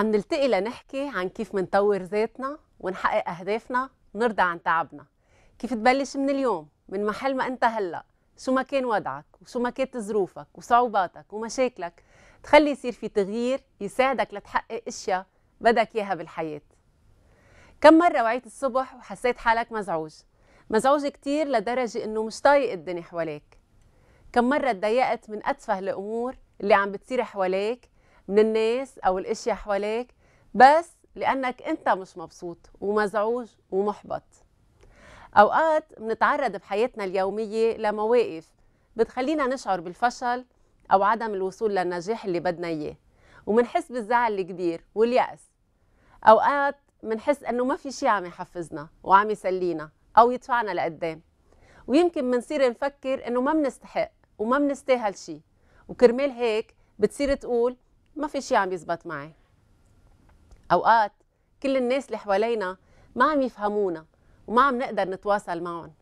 عم نلتقي لنحكي عن كيف منطور ذاتنا ونحقق أهدافنا ونرضى عن تعبنا كيف تبلش من اليوم من محل ما أنت هلأ شو ما كان وضعك وشو ما كانت ظروفك وصعوباتك ومشاكلك تخلي يصير في تغيير يساعدك لتحقق اشياء بدك اياها بالحياه كم مره وعيت الصبح وحسيت حالك مزعوج مزعوج كتير لدرجه انه مش طايق الدنيا حواليك كم مره تضايقت من اتفه الامور اللي عم بتصير حواليك من الناس او الاشياء حواليك بس لانك انت مش مبسوط ومزعوج ومحبط اوقات بنتعرض بحياتنا اليوميه لمواقف بتخلينا نشعر بالفشل او عدم الوصول للنجاح اللي بدنا اياه ومنحس بالزعل الكبير والياس اوقات منحس انه ما في شيء عم يحفزنا وعم يسلينا او يدفعنا لقدام ويمكن منصير نفكر انه ما منستحق وما منستاهل شيء وكرمال هيك بتصير تقول ما في شيء عم يزبط معي اوقات كل الناس اللي حوالينا ما عم يفهمونا وما عم نقدر نتواصل معهم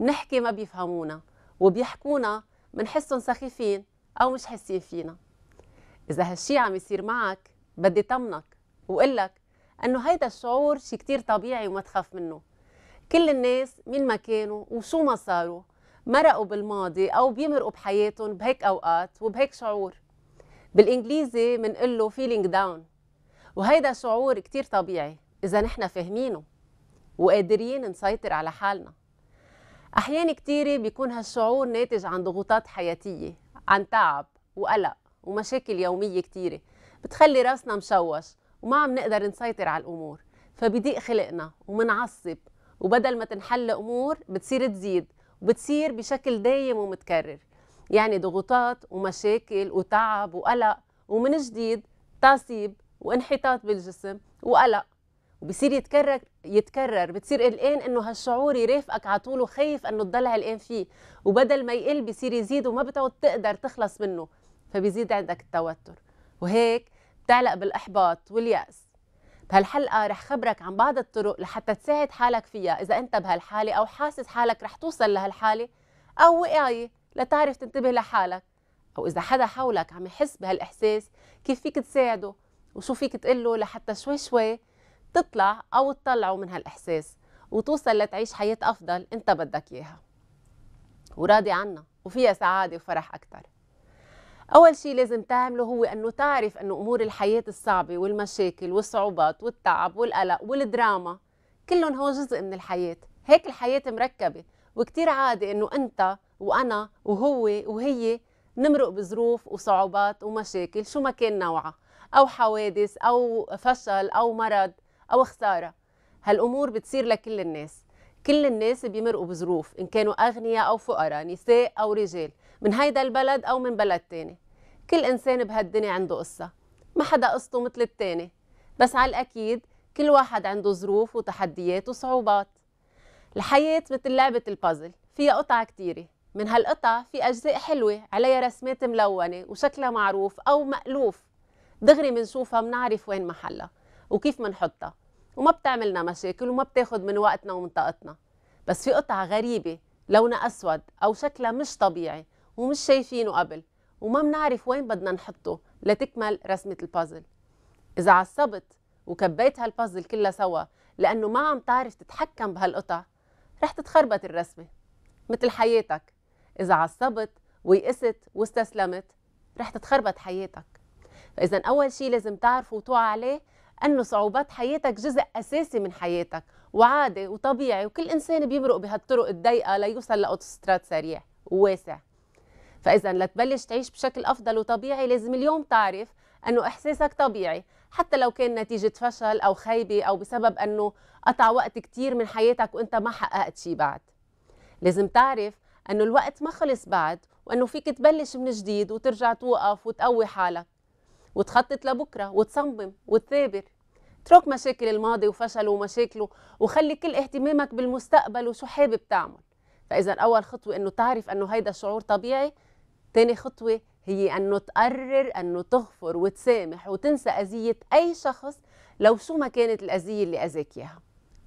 نحكي ما بيفهمونا وبيحكونا منحسهم سخيفين او مش حاسين فينا اذا هالشي عم يصير معك بدي طمنك وقلك انه هيدا الشعور شي كتير طبيعي وما تخاف منه كل الناس مين ما كانوا وشو ما صاروا مرقوا بالماضي او بيمرقوا بحياتهم بهيك اوقات وبهيك شعور بالانجليزي بنقول له فيلينج داون وهيدا شعور كتير طبيعي اذا نحن فاهمينه وقادرين نسيطر على حالنا احيان كتيره بيكون هالشعور ناتج عن ضغوطات حياتيه عن تعب وقلق ومشاكل يوميه كتيره بتخلي راسنا مشوش وما عم نقدر نسيطر على الامور فبيضيق خلقنا ومنعصب وبدل ما تنحل امور بتصير تزيد وبتصير بشكل دايم ومتكرر يعني ضغوطات ومشاكل وتعب وقلق ومن جديد تعصيب وانحطاط بالجسم وقلق وبصير يتكرر يتكرر بتصير قلقان انه هالشعور يرافقك على طول وخايف انه تضل قلقان فيه وبدل ما يقل بصير يزيد وما بتعود تقدر تخلص منه فبيزيد عندك التوتر وهيك بتعلق بالاحباط والياس بهالحلقة رح خبرك عن بعض الطرق لحتى تساعد حالك فيها إذا أنت بهالحالة أو حاسس حالك رح توصل لهالحالة أو وقاية لتعرف تنتبه لحالك او اذا حدا حولك عم يحس بهالاحساس كيف فيك تساعده وشو فيك تقله لحتى شوي شوي تطلع او تطلعه من هالاحساس وتوصل لتعيش حياه افضل انت بدك اياها وراضي عنها وفيها سعاده وفرح اكثر اول شيء لازم تعمله هو انه تعرف انه امور الحياه الصعبه والمشاكل والصعوبات والتعب والقلق والدراما كلهم هو جزء من الحياه هيك الحياه مركبه وكتير عادي انه انت وانا وهو وهي نمرق بظروف وصعوبات ومشاكل شو ما كان نوعها او حوادث او فشل او مرض او خساره هالامور بتصير لكل الناس كل الناس بيمرقوا بظروف ان كانوا اغنياء او فقراء نساء او رجال من هيدا البلد او من بلد تاني كل انسان بهالدنيا عنده قصه ما حدا قصته مثل التاني بس على الاكيد كل واحد عنده ظروف وتحديات وصعوبات الحياه مثل لعبه البازل فيها قطع كتيره من هالقطع في أجزاء حلوة عليها رسمات ملونة وشكلها معروف أو مألوف دغري منشوفها منعرف وين محلها وكيف منحطها وما بتعملنا مشاكل وما بتاخد من وقتنا ومنطقتنا بس في قطعة غريبة لونها أسود أو شكلها مش طبيعي ومش شايفينه قبل وما منعرف وين بدنا نحطه لتكمل رسمة البازل إذا عصبت وكبيت هالبازل كلها سوا لأنه ما عم تعرف تتحكم بهالقطع رح تتخربط الرسمة مثل حياتك إذا عصبت ويئست واستسلمت رح تتخربط حياتك فإذا أول شيء لازم تعرفه وتوعى عليه أنه صعوبات حياتك جزء أساسي من حياتك وعادي وطبيعي وكل إنسان بيمرق بهالطرق الضيقة ليوصل لأوتوستراد سريع وواسع فإذا لتبلش تعيش بشكل أفضل وطبيعي لازم اليوم تعرف أنه إحساسك طبيعي حتى لو كان نتيجة فشل أو خيبة أو بسبب أنه قطع وقت كتير من حياتك وأنت ما حققت شي بعد لازم تعرف انه الوقت ما خلص بعد وانه فيك تبلش من جديد وترجع توقف وتقوي حالك وتخطط لبكره وتصمم وتثابر اترك مشاكل الماضي وفشله ومشاكله وخلي كل اهتمامك بالمستقبل وشو حابب تعمل فاذا اول خطوه انه تعرف انه هيدا الشعور طبيعي ثاني خطوه هي انه تقرر انه تغفر وتسامح وتنسى اذيه اي شخص لو شو ما كانت الاذيه اللي اذاك اياها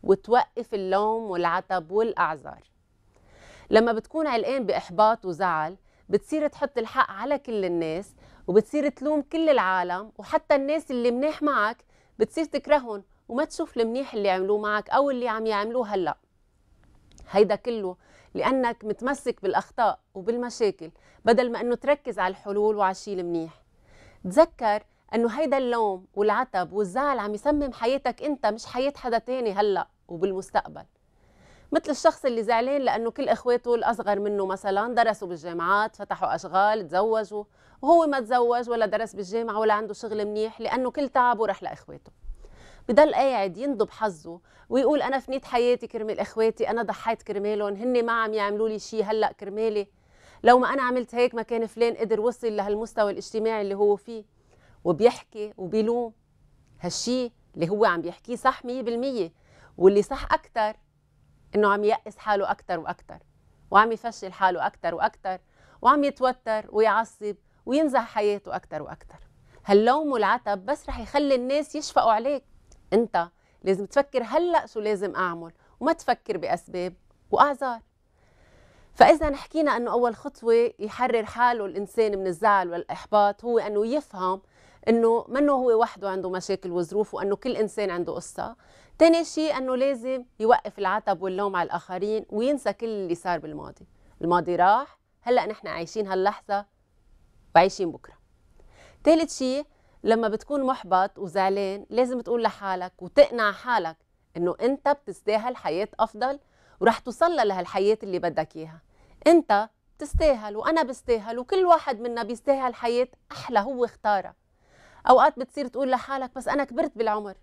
وتوقف اللوم والعتب والاعذار لما بتكون علقان باحباط وزعل بتصير تحط الحق على كل الناس وبتصير تلوم كل العالم وحتى الناس اللي منيح معك بتصير تكرههم وما تشوف المنيح اللي عملوه معك او اللي عم يعملوه هلا هيدا كله لانك متمسك بالاخطاء وبالمشاكل بدل ما انه تركز على الحلول وعلى الشيء المنيح تذكر انه هيدا اللوم والعتب والزعل عم يسمم حياتك انت مش حياه حدا تاني هلا وبالمستقبل مثل الشخص اللي زعلان لانه كل اخواته الاصغر منه مثلا درسوا بالجامعات فتحوا اشغال تزوجوا وهو ما تزوج ولا درس بالجامعه ولا عنده شغل منيح لانه كل تعبه راح لاخواته بضل قاعد يندب حظه ويقول انا فنيت حياتي كرمال اخواتي انا ضحيت كرمالهم هن ما عم يعملوا لي شيء هلا كرمالي لو ما انا عملت هيك ما كان فلان قدر وصل لهالمستوى الاجتماعي اللي هو فيه وبيحكي وبيلوم هالشيء اللي هو عم بيحكيه صح 100% واللي صح اكثر انه عم يأس حاله اكثر واكثر وعم يفشل حاله اكثر واكثر وعم يتوتر ويعصب وينزع حياته اكثر واكثر هاللوم والعتب بس رح يخلي الناس يشفقوا عليك انت لازم تفكر هلا شو لازم اعمل وما تفكر باسباب واعذار فاذا حكينا انه اول خطوه يحرر حاله الانسان من الزعل والاحباط هو انه يفهم انه منه هو وحده عنده مشاكل وظروف وانه كل انسان عنده قصه ثاني شيء انه لازم يوقف العتب واللوم على الاخرين وينسى كل اللي صار بالماضي الماضي راح هلا نحن عايشين هاللحظه وعايشين بكره ثالث شيء لما بتكون محبط وزعلان لازم تقول لحالك وتقنع حالك انه انت بتستاهل حياه افضل ورح توصل لهالحياه اللي بدك اياها انت بتستاهل وانا بستاهل وكل واحد منا بيستاهل حياه احلى هو اختارها اوقات بتصير تقول لحالك بس انا كبرت بالعمر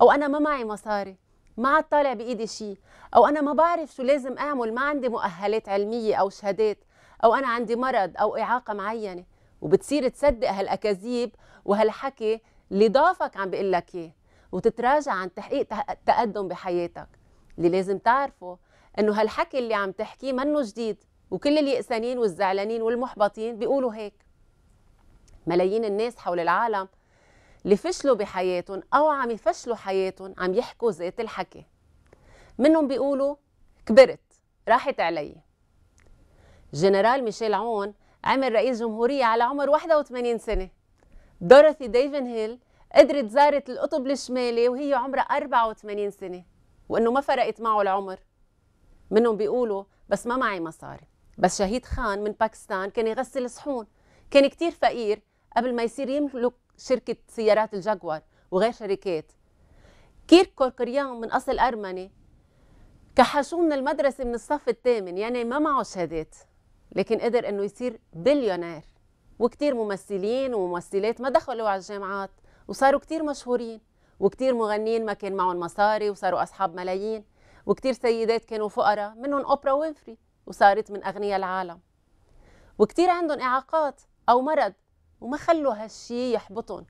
او انا ما معي مصاري ما عاد طالع بايدي شيء او انا ما بعرف شو لازم اعمل ما عندي مؤهلات علميه او شهادات او انا عندي مرض او اعاقه معينه وبتصير تصدق هالاكاذيب وهالحكي اللي ضافك عم بيقول لك اياه وتتراجع عن تحقيق تقدم بحياتك اللي لازم تعرفه انه هالحكي اللي عم تحكيه منه جديد وكل اليأسانين والزعلانين والمحبطين بيقولوا هيك ملايين الناس حول العالم اللي فشلوا بحياتهم او عم يفشلوا حياتهم عم يحكوا ذات الحكي منهم بيقولوا كبرت راحت علي جنرال ميشيل عون عمل رئيس جمهورية على عمر 81 سنة دوروثي ديفن هيل قدرت زارت القطب الشمالي وهي عمرها 84 سنة وإنه ما فرقت معه العمر منهم بيقولوا بس ما معي مصاري بس شهيد خان من باكستان كان يغسل صحون كان كتير فقير قبل ما يصير يملك شركه سيارات الجاكوار وغير شركات كير كوركريان من اصل ارمني كحشوه من المدرسه من الصف الثامن يعني ما معه شهادات لكن قدر انه يصير بليونير وكتير ممثلين وممثلات ما دخلوا على الجامعات وصاروا كتير مشهورين وكتير مغنيين ما كان معهم مصاري وصاروا اصحاب ملايين وكتير سيدات كانوا فقراء منهم اوبرا وينفري وصارت من اغنياء العالم وكتير عندهم اعاقات او مرض وما خلوا هالشيء يحبطهم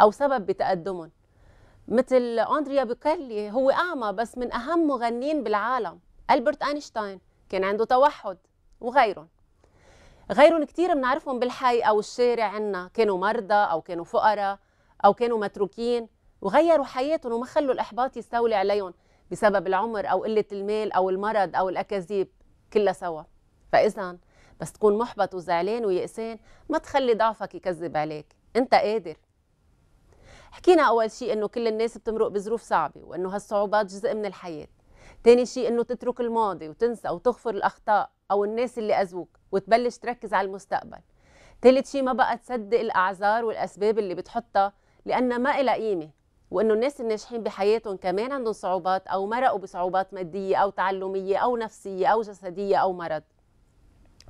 او سبب بتقدمهم مثل اندريا بوكيلي هو اعمى بس من اهم مغنيين بالعالم البرت اينشتاين كان عنده توحد وغيرهم غيرهم كثير بنعرفهم بالحي او الشارع عنا كانوا مرضى او كانوا فقراء او كانوا متروكين وغيروا حياتهم وما خلوا الاحباط يستولي عليهم بسبب العمر او قله المال او المرض او الاكاذيب كلها سوا فاذا بس تكون محبط وزعلان ويأسان ما تخلي ضعفك يكذب عليك انت قادر حكينا اول شيء انه كل الناس بتمرق بظروف صعبه وانه هالصعوبات جزء من الحياه تاني شيء انه تترك الماضي وتنسى وتغفر الاخطاء او الناس اللي اذوك وتبلش تركز على المستقبل ثالث شيء ما بقى تصدق الاعذار والاسباب اللي بتحطها لانها ما لها قيمه وانه الناس الناجحين بحياتهم كمان عندهم صعوبات او مرقوا بصعوبات ماديه او تعلميه او نفسيه او جسديه او مرض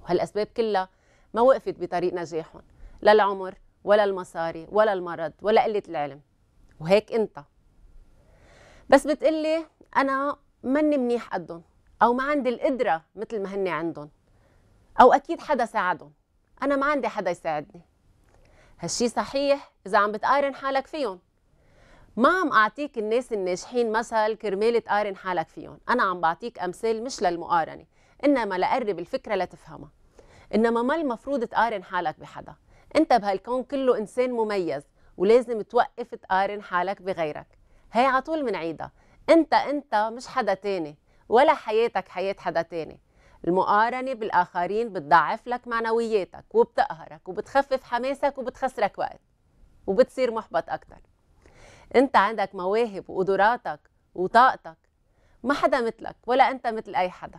وهالأسباب كلها ما وقفت بطريق نجاحهم لا العمر ولا المصاري ولا المرض ولا قلة العلم وهيك أنت بس بتقلي أنا مني منيح قدهم أو ما عندي القدرة مثل ما هن عندهم أو أكيد حدا ساعدهم أنا ما عندي حدا يساعدني هالشي صحيح إذا عم بتقارن حالك فيهم ما عم أعطيك الناس الناجحين مثل كرمال تقارن حالك فيهم أنا عم بعطيك أمثال مش للمقارنة إنما لقرب الفكرة لتفهمها انما ما المفروض تقارن حالك بحدا انت بهالكون كله انسان مميز ولازم توقف تقارن حالك بغيرك هي على طول منعيدها انت انت مش حدا تاني ولا حياتك حياة حدا تاني المقارنة بالآخرين بتضعف لك معنوياتك وبتقهرك وبتخفف حماسك وبتخسرك وقت وبتصير محبط أكتر أنت عندك مواهب وقدراتك وطاقتك ما حدا مثلك ولا أنت مثل أي حدا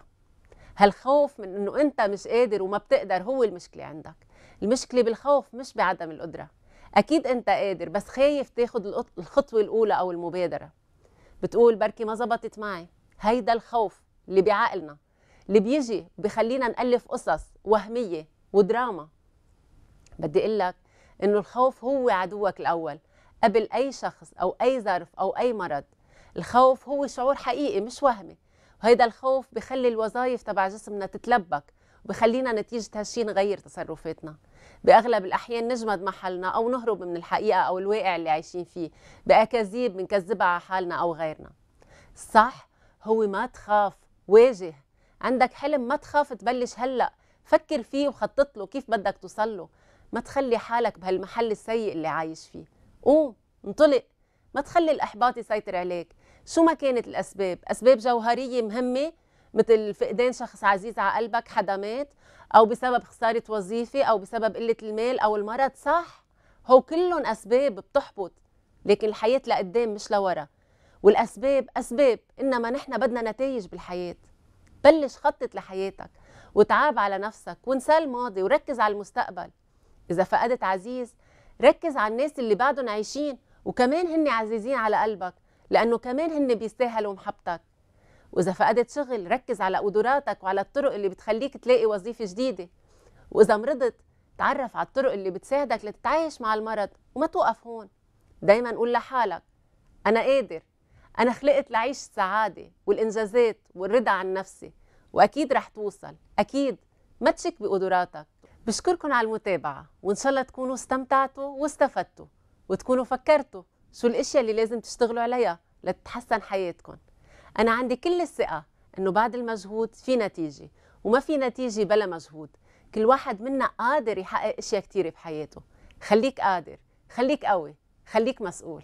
هالخوف من انه انت مش قادر وما بتقدر هو المشكله عندك المشكله بالخوف مش بعدم القدره اكيد انت قادر بس خايف تاخد الخطوه الاولى او المبادره بتقول بركي ما زبطت معي هيدا الخوف اللي بعقلنا اللي بيجي بخلينا نألف قصص وهمية ودراما بدي أقول لك إنه الخوف هو عدوك الأول قبل أي شخص أو أي ظرف أو أي مرض الخوف هو شعور حقيقي مش وهمي هيدا الخوف بخلي الوظائف تبع جسمنا تتلبك وبخلينا نتيجة هالشي نغير تصرفاتنا بأغلب الأحيان نجمد محلنا أو نهرب من الحقيقة أو الواقع اللي عايشين فيه بأكاذيب بنكذبها على حالنا أو غيرنا الصح هو ما تخاف واجه عندك حلم ما تخاف تبلش هلأ فكر فيه وخطط له كيف بدك توصل له ما تخلي حالك بهالمحل السيء اللي عايش فيه قوم انطلق ما تخلي الإحباط يسيطر عليك شو ما كانت الاسباب اسباب جوهريه مهمه مثل فقدان شخص عزيز على قلبك حدا مات او بسبب خساره وظيفه او بسبب قله المال او المرض صح هو كلهم اسباب بتحبط لكن الحياه لقدام مش لورا والاسباب اسباب انما نحن بدنا نتائج بالحياه بلش خطط لحياتك وتعاب على نفسك وانسى الماضي وركز على المستقبل اذا فقدت عزيز ركز على الناس اللي بعدهم عايشين وكمان هن عزيزين على قلبك لانه كمان هن بيستاهلوا محبتك واذا فقدت شغل ركز على قدراتك وعلى الطرق اللي بتخليك تلاقي وظيفه جديده واذا مرضت تعرف على الطرق اللي بتساعدك لتتعايش مع المرض وما توقف هون دايما قول لحالك انا قادر انا خلقت لعيش السعاده والانجازات والرضا عن نفسي واكيد رح توصل اكيد ما تشك بقدراتك بشكركم على المتابعه وان شاء الله تكونوا استمتعتوا واستفدتوا وتكونوا فكرتوا شو الاشياء اللي لازم تشتغلوا عليها لتتحسن حياتكم انا عندي كل الثقه انه بعد المجهود في نتيجه وما في نتيجه بلا مجهود كل واحد منا قادر يحقق اشياء كثيره بحياته خليك قادر خليك قوي خليك مسؤول